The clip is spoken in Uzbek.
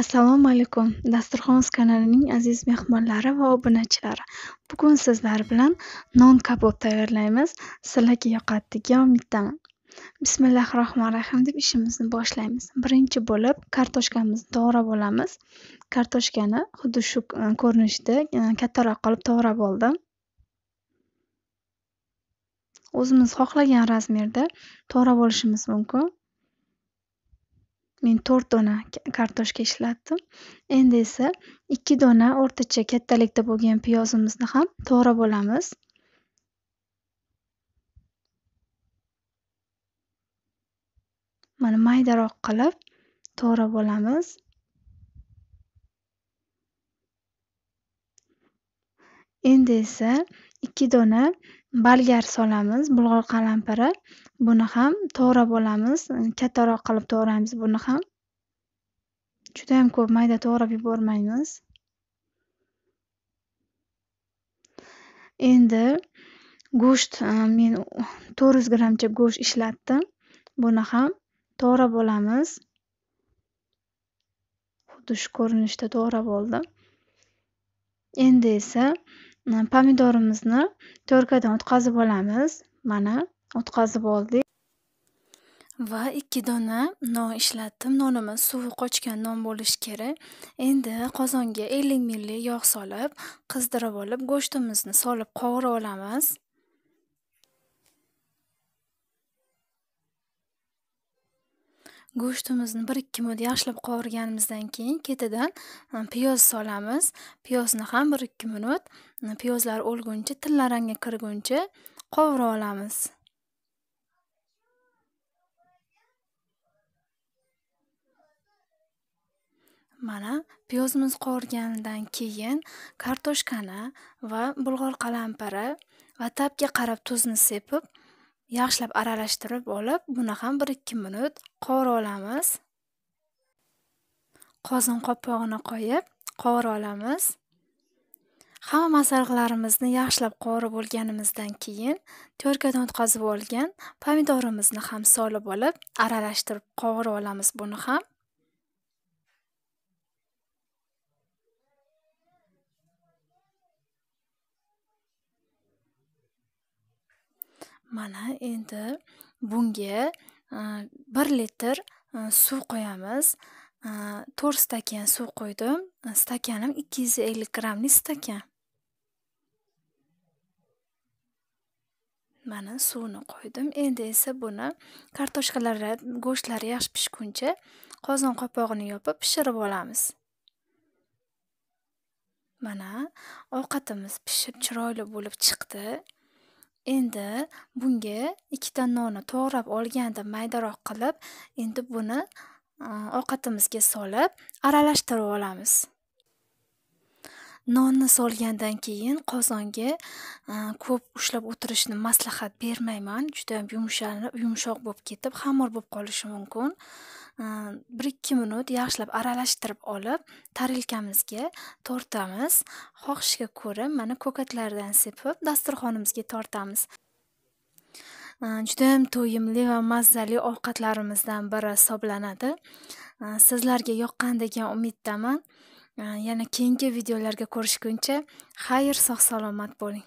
assalomu alaykum dasturxon kanalining aziz mehmonlari va obunachilari bugun sizlar bilan non kabob tayyorlaymiz sizlarga yoqadi degan umiddaman bismillahi rohmanir rohim deb ishimizni boshlaymiz birinchi bo'lib kartoshkamizni to'g'rab olamiz kartoshkani xuddi shu e, ko'rinishda e, kattaroq qilib to'g'rab oldim o'zimiz xohlagan razmerda to'g'rab olishimiz mumkin men to'rt dona kartoshka ishlatdim endi esa ikki dona o'rtacha kattalikda bo'lgan piyozimizni ham to'g'rab olamiz mana maydaroq qilib to'g'rab olamiz endi esa ikki dona bolgar solamiz bulg'or qalampiri buni ham to'g'rab olamiz kattaroq qilib to'g'raymiz buni ham judayam ko'p mayda to'g'rab yubormaymiz endi go'sht e, men to'rt yuz grammcha go'sht ishlatdim buni ham to'g'rab olamiz xuddi shu ko'rinishda to'g'rab oldim endi esa pomidorimizni to'rkadan o'tkazib olamiz mana o'tkazib oldik va ikki dona non ishlatdim nonimiz suvi qochgan non bo'lishi kerak endi qozonga ellik milli yog' solib qizdirib olib go'shtimizni solib qovurib olamiz go'shtimizni bir ikki minut yaxshilab qovurganimizdan keyin ketidan e, piyoz solamiz piyozni ham bir ikki minut e, piyozlar o'lguncha tilla rangga kirguncha qovurib olamiz mana piyozimiz qovurganidan keyin kartoshkani va bulg'or qalampiri va ta'bga qarab tuzni sepib yaxshilab aralashtirib olib buni ham bir ikki minut qovura olamiz qozon qopog'ini qo'yib qovura olamiz hamma masalliqlarimizni yaxshilab qovurib bo'lganimizdan keyin to'rkadan o'tkazib olgan pomidorimizni ham solib olib aralashtirib qovura olamiz buni ham mana endi bunga e, bir litr e, suv qo'yamiz e, to'rt stakan suv qo'ydim stakanim ikki yuz ellik stakan mana suvni qo'ydim endi esa buni kartoshkalari go'shtlari yaxshi pishguncha qozon qopog'ini yopib pishirib olamiz mana ovqatimiz pishib chiroyli bo'lib chiqdi Endi bunga ikkita nonni to'g'rab olganda maydaroq qilib, endi buni ovqatimizga solib, aralashtirib olamiz. nonni solgandan keyin qozonga e, ko'p ushlab o'tirishni maslahat bermayman juda yumshalib yumshoq bo'lib ketib xamir bo'lib qolishi mumkin e, bir ikki minut yaxshilab aralashtirib olib tarelkamizga tortamiz xohishga ko'ra mana ko'katlardan sepib dasturxonimizga tortamiz e, judayam to'yimli va mazali ovqatlarimizdan biri hisoblanadi sizlarga yoqqan degan umiddaman Yana keyingi videolarga ko'rishguncha xayr, sog' salomat bo'ling.